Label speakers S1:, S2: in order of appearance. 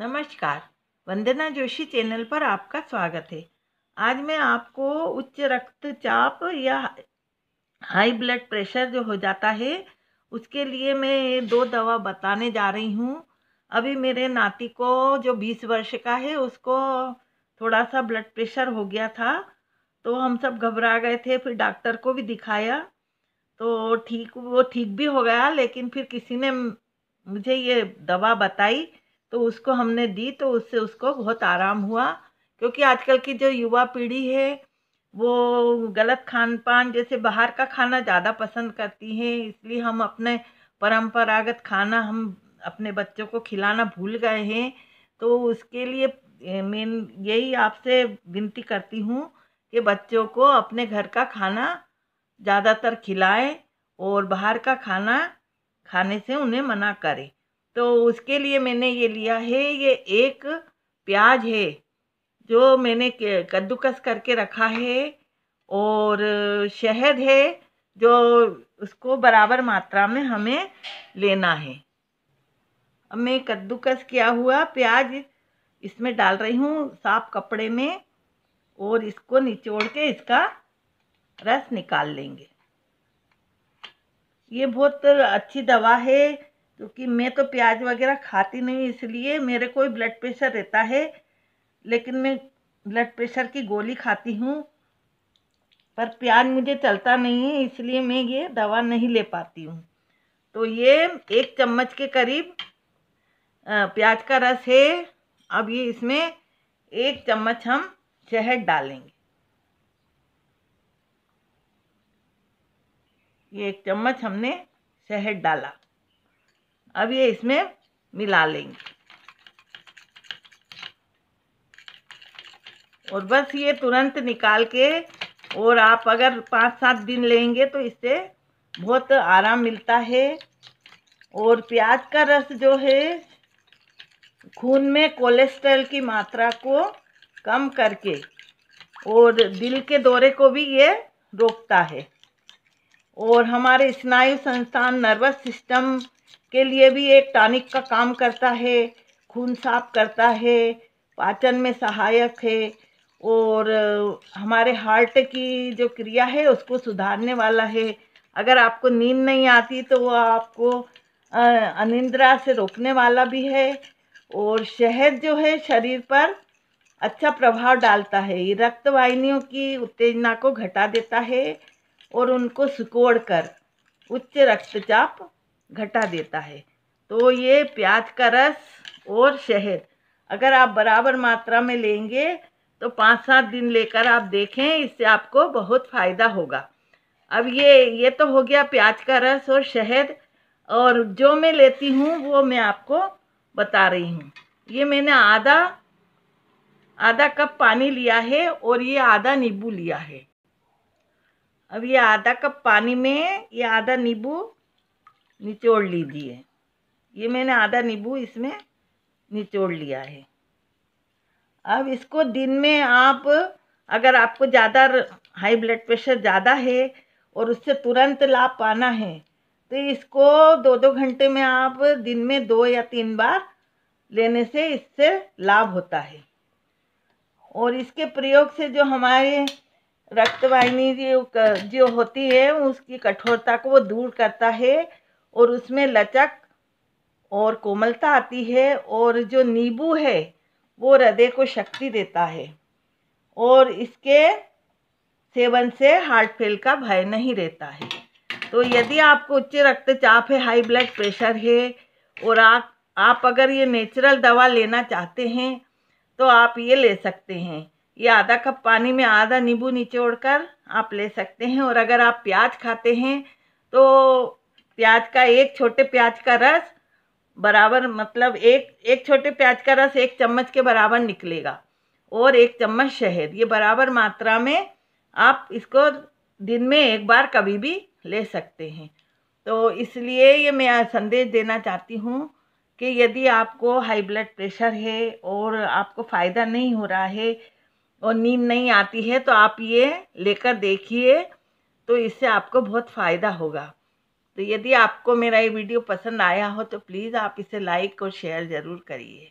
S1: नमस्कार वंदना जोशी चैनल पर आपका स्वागत है आज मैं आपको उच्च रक्तचाप या हाई ब्लड प्रेशर जो हो जाता है उसके लिए मैं दो दवा बताने जा रही हूँ अभी मेरे नाती को जो बीस वर्ष का है उसको थोड़ा सा ब्लड प्रेशर हो गया था तो हम सब घबरा गए थे फिर डॉक्टर को भी दिखाया तो ठीक वो ठीक भी हो गया लेकिन फिर किसी ने मुझे ये दवा बताई तो उसको हमने दी तो उससे उसको बहुत आराम हुआ क्योंकि आजकल की जो युवा पीढ़ी है वो गलत खान पान जैसे बाहर का खाना ज़्यादा पसंद करती हैं इसलिए हम अपने परंपरागत खाना हम अपने बच्चों को खिलाना भूल गए हैं तो उसके लिए मैं यही आपसे विनती करती हूँ कि बच्चों को अपने घर का खाना ज़्यादातर खिलाएं और बाहर का खाना खाने से उन्हें मना करें तो उसके लिए मैंने ये लिया है ये एक प्याज है जो मैंने कद्दूकस करके रखा है और शहद है जो उसको बराबर मात्रा में हमें लेना है अब मैं कद्दूकस किया हुआ प्याज इसमें डाल रही हूँ साफ कपड़े में और इसको निचोड़ के इसका रस निकाल लेंगे ये बहुत अच्छी दवा है क्योंकि मैं तो प्याज वगैरह खाती नहीं इसलिए मेरे को ब्लड प्रेशर रहता है लेकिन मैं ब्लड प्रेशर की गोली खाती हूँ पर प्याज मुझे चलता नहीं है इसलिए मैं ये दवा नहीं ले पाती हूँ तो ये एक चम्मच के करीब प्याज का रस है अब ये इसमें एक चम्मच हम शहद डालेंगे ये एक चम्मच हमने शहद डाला अब ये इसमें मिला लेंगे और बस ये तुरंत निकाल के और आप अगर पाँच सात दिन लेंगे तो इससे बहुत आराम मिलता है और प्याज का रस जो है खून में कोलेस्ट्रॉल की मात्रा को कम करके और दिल के दौरे को भी ये रोकता है और हमारे स्नायु संस्थान नर्वस सिस्टम के लिए भी एक टॉनिक का काम करता है खून साफ करता है पाचन में सहायक है और हमारे हार्ट की जो क्रिया है उसको सुधारने वाला है अगर आपको नींद नहीं आती तो वह आपको अनिंद्रा से रोकने वाला भी है और शहद जो है शरीर पर अच्छा प्रभाव डालता है ये रक्त वाहिनियों की उत्तेजना को घटा देता है और उनको सिकोड़ कर उच्च रक्तचाप घटा देता है तो ये प्याज का रस और शहद अगर आप बराबर मात्रा में लेंगे तो पाँच सात दिन लेकर आप देखें इससे आपको बहुत फ़ायदा होगा अब ये ये तो हो गया प्याज का रस और शहद और जो मैं लेती हूँ वो मैं आपको बता रही हूँ ये मैंने आधा आधा कप पानी लिया है और ये आधा नींबू लिया है अब ये आधा कप पानी में ये आधा नींबू निचोड़ लीजिए ये मैंने आधा नींबू इसमें निचोड़ लिया है अब इसको दिन में आप अगर आपको ज़्यादा हाई ब्लड प्रेशर ज़्यादा है और उससे तुरंत लाभ पाना है तो इसको दो दो घंटे में आप दिन में दो या तीन बार लेने से इससे लाभ होता है और इसके प्रयोग से जो हमारे रक्तवाहिनी जो जो होती है उसकी कठोरता को वो दूर करता है और उसमें लचक और कोमलता आती है और जो नींबू है वो हृदय को शक्ति देता है और इसके सेवन से हार्ट फेल का भय नहीं रहता है तो यदि आपको उच्च रक्तचाप है हाई ब्लड प्रेशर है और आप आप अगर ये नेचुरल दवा लेना चाहते हैं तो आप ये ले सकते हैं ये आधा कप पानी में आधा नींबू निचोड़ कर आप ले सकते हैं और अगर आप प्याज खाते हैं तो प्याज का एक छोटे प्याज का रस बराबर मतलब एक एक छोटे प्याज का रस एक चम्मच के बराबर निकलेगा और एक चम्मच शहद ये बराबर मात्रा में आप इसको दिन में एक बार कभी भी ले सकते हैं तो इसलिए ये मैं संदेश देना चाहती हूँ कि यदि आपको हाई ब्लड प्रेशर है और आपको फ़ायदा नहीं हो रहा है और नींद नहीं आती है तो आप ये लेकर देखिए तो इससे आपको बहुत फ़ायदा होगा तो यदि आपको मेरा ये वीडियो पसंद आया हो तो प्लीज़ आप इसे लाइक और शेयर ज़रूर करिए